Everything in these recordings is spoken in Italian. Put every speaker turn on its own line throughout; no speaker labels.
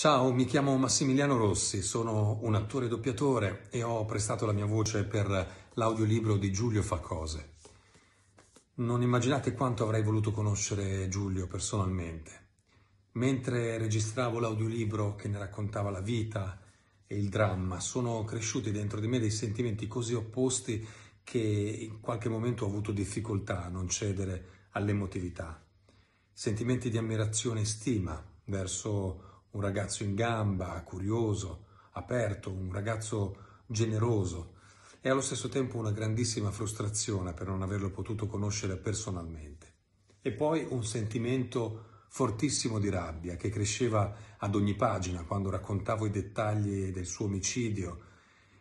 Ciao, mi chiamo Massimiliano Rossi, sono un attore doppiatore e ho prestato la mia voce per l'audiolibro di Giulio fa cose. Non immaginate quanto avrei voluto conoscere Giulio personalmente. Mentre registravo l'audiolibro che ne raccontava la vita e il dramma, sono cresciuti dentro di me dei sentimenti così opposti che in qualche momento ho avuto difficoltà a non cedere all'emotività. Sentimenti di ammirazione e stima verso un ragazzo in gamba, curioso, aperto, un ragazzo generoso e allo stesso tempo una grandissima frustrazione per non averlo potuto conoscere personalmente. E poi un sentimento fortissimo di rabbia che cresceva ad ogni pagina quando raccontavo i dettagli del suo omicidio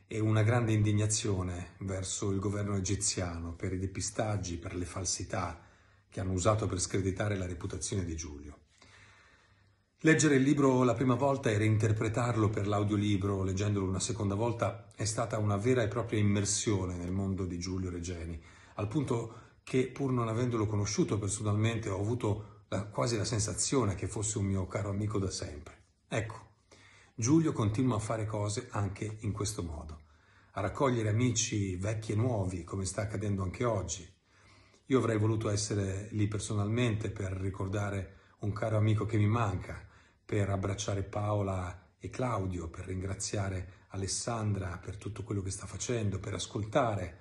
e una grande indignazione verso il governo egiziano per i depistaggi, per le falsità che hanno usato per screditare la reputazione di Giulio. Leggere il libro la prima volta e reinterpretarlo per l'audiolibro, leggendolo una seconda volta, è stata una vera e propria immersione nel mondo di Giulio Regeni, al punto che pur non avendolo conosciuto personalmente ho avuto la, quasi la sensazione che fosse un mio caro amico da sempre. Ecco, Giulio continua a fare cose anche in questo modo, a raccogliere amici vecchi e nuovi, come sta accadendo anche oggi. Io avrei voluto essere lì personalmente per ricordare un caro amico che mi manca, per abbracciare Paola e Claudio, per ringraziare Alessandra per tutto quello che sta facendo, per ascoltare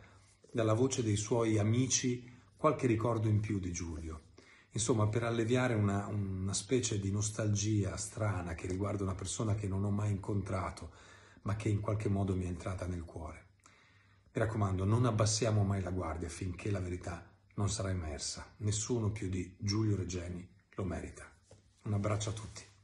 dalla voce dei suoi amici qualche ricordo in più di Giulio. Insomma, per alleviare una, una specie di nostalgia strana che riguarda una persona che non ho mai incontrato, ma che in qualche modo mi è entrata nel cuore. Mi raccomando, non abbassiamo mai la guardia finché la verità non sarà immersa. Nessuno più di Giulio Regeni lo merita. Un abbraccio a tutti.